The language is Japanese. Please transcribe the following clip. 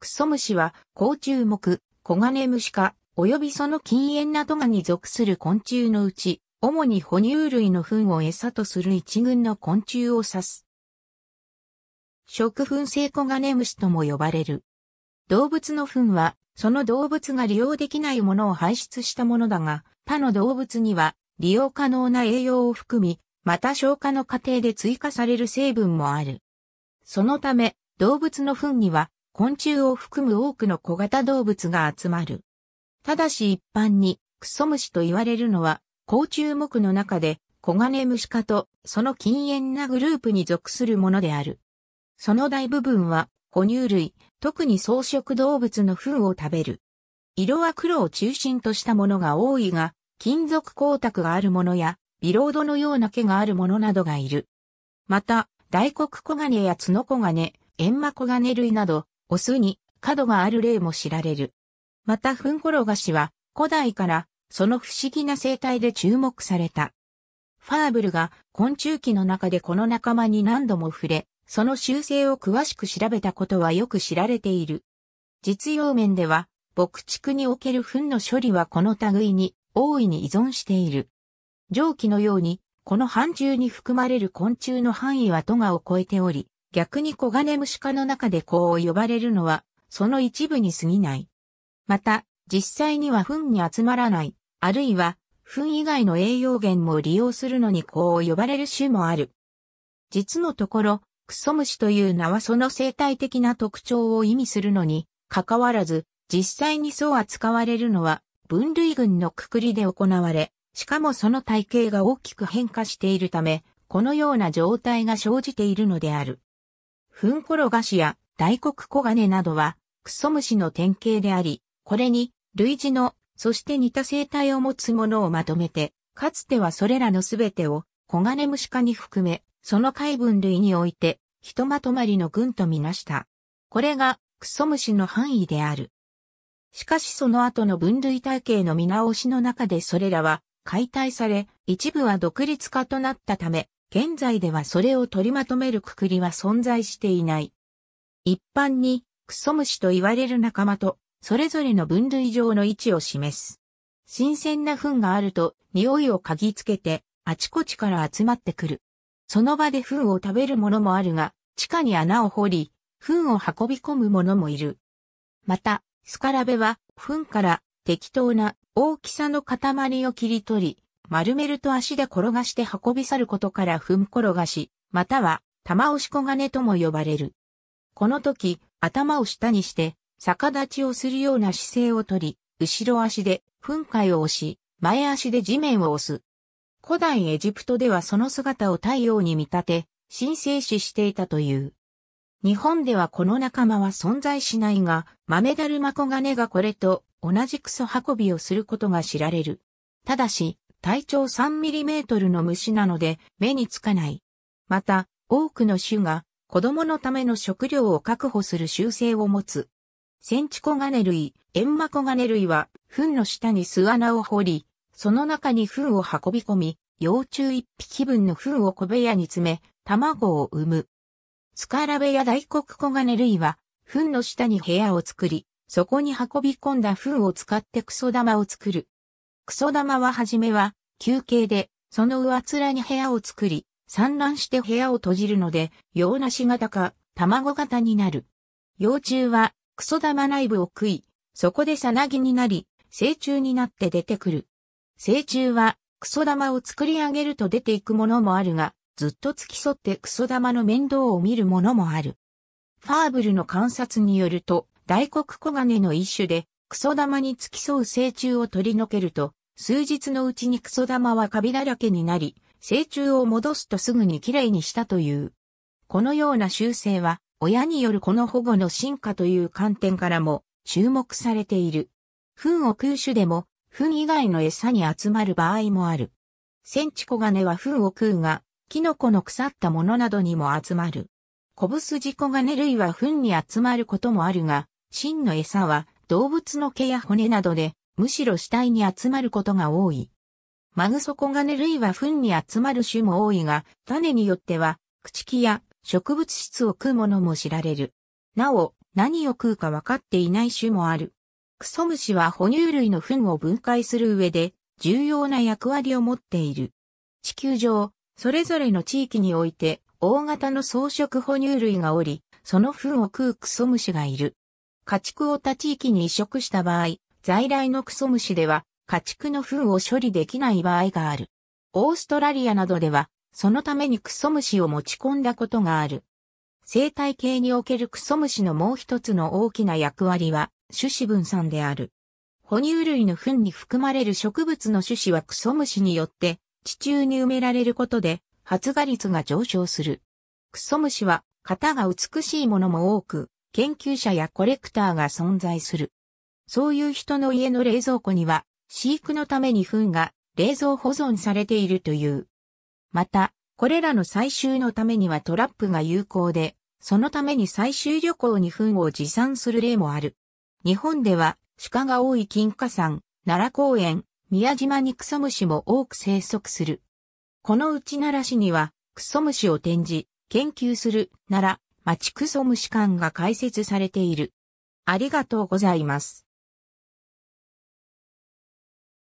クソムシは、甲虫目、コガネムシ科、及びその禁煙などがに属する昆虫のうち、主に哺乳類の糞を餌とする一群の昆虫を指す。食糞性コガネムシとも呼ばれる。動物の糞は、その動物が利用できないものを排出したものだが、他の動物には、利用可能な栄養を含み、また消化の過程で追加される成分もある。そのため、動物の糞には昆虫を含む多くの小型動物が集まる。ただし一般にクソ虫と言われるのは、甲虫目の中でコガネムシ科とその禁煙なグループに属するものである。その大部分は哺乳類、特に草食動物の糞を食べる。色は黒を中心としたものが多いが、金属光沢があるものや、ビロードのような毛があるものなどがいる。また、大黒黄金や角黄金、マコガ金類など、オスに角がある例も知られる。また、フンコロガシは古代からその不思議な生態で注目された。ファーブルが昆虫記の中でこの仲間に何度も触れ、その習性を詳しく調べたことはよく知られている。実用面では、牧畜における糞の処理はこの類に大いに依存している。上記のように、この範疇に含まれる昆虫の範囲は都がを超えており、逆にコガネムシ科の中でこう呼ばれるのは、その一部に過ぎない。また、実際には糞に集まらない、あるいは、糞以外の栄養源も利用するのにこう呼ばれる種もある。実のところ、クソムシという名はその生態的な特徴を意味するのに、かかわらず、実際にそう扱われるのは、分類群のくくりで行われ、しかもその体型が大きく変化しているため、このような状態が生じているのである。ふんころがしや大黒黄金などは、クソムシの典型であり、これに、類似の、そして似た生態を持つものをまとめて、かつてはそれらのすべてを、黄金虫科に含め、その海分類において、ひとまとまりの群とみなした。これが、クソムシの範囲である。しかしその後の分類体系の見直しの中でそれらは解体され、一部は独立化となったため、現在ではそれを取りまとめるくくりは存在していない。一般に、クソ虫と言われる仲間と、それぞれの分類上の位置を示す。新鮮な糞があると、匂いを嗅ぎつけて、あちこちから集まってくる。その場で糞を食べるものもあるが、地下に穴を掘り、糞を運び込むものもいる。また、スカラベは、糞から適当な大きさの塊を切り取り、丸めると足で転がして運び去ることから踏む転がし、または玉押し小金とも呼ばれる。この時、頭を下にして、逆立ちをするような姿勢をとり、後ろ足で噴火を押し、前足で地面を押す。古代エジプトではその姿を太陽に見立て、神聖視していたという。日本ではこの仲間は存在しないが、豆だるま小金がこれと同じクソ運びをすることが知られる。ただし、体長 3mm の虫なので目につかない。また、多くの種が子供のための食料を確保する習性を持つ。センチコガネ類、エンマコガネ類は、糞の下に巣穴を掘り、その中に糞を運び込み、幼虫一匹分の糞を小部屋に詰め、卵を産む。スカラベや大黒コガネ類は、糞の下に部屋を作り、そこに運び込んだ糞を使ってクソ玉を作る。クソ玉ははじめは、休憩で、その上面に部屋を作り、産卵して部屋を閉じるので、洋梨型か、卵型になる。幼虫は、クソ玉内部を食い、そこでさなぎになり、成虫になって出てくる。成虫は、クソ玉を作り上げると出ていくものもあるが、ずっと付き添ってクソ玉の面倒を見るものもある。ファーブルの観察によると、大黒黄金の一種で、クソ玉に付き添う成虫を取り除けると、数日のうちにクソ玉はカビだらけになり、成虫を戻すとすぐにきれいにしたという。このような修正は、親によるこの保護の進化という観点からも注目されている。糞を食う種でも、糞以外の餌に集まる場合もある。センチコガネは糞を食うが、キノコの腐ったものなどにも集まる。コブスジコガネ類は糞に集まることもあるが、真の餌は動物の毛や骨などでむしろ死体に集まることが多い。マグソコガネ類は糞に集まる種も多いが、種によっては、朽木や植物質を食うものも知られる。なお、何を食うか分かっていない種もある。クソムシは哺乳類の糞を分解する上で、重要な役割を持っている。地球上、それぞれの地域において、大型の草食哺乳類がおり、その糞を食うクソムシがいる。家畜を他地域に移植した場合、在来のクソ虫では、家畜の糞を処理できない場合がある。オーストラリアなどでは、そのためにクソ虫を持ち込んだことがある。生態系におけるクソ虫のもう一つの大きな役割は、種子分散である。哺乳類の糞に含まれる植物の種子はクソムシによって、地中に埋められることで、発芽率が上昇する。クソムシは、型が美しいものも多く、研究者やコレクターが存在する。そういう人の家の冷蔵庫には、飼育のために糞が冷蔵保存されているという。また、これらの採集のためにはトラップが有効で、そのために採集旅行に糞を持参する例もある。日本では、鹿が多い金華山、奈良公園、宮島にクソ虫も多く生息する。このうち奈良市には、クソ虫を展示、研究する奈良町クソ虫館が開設されている。ありがとうございます。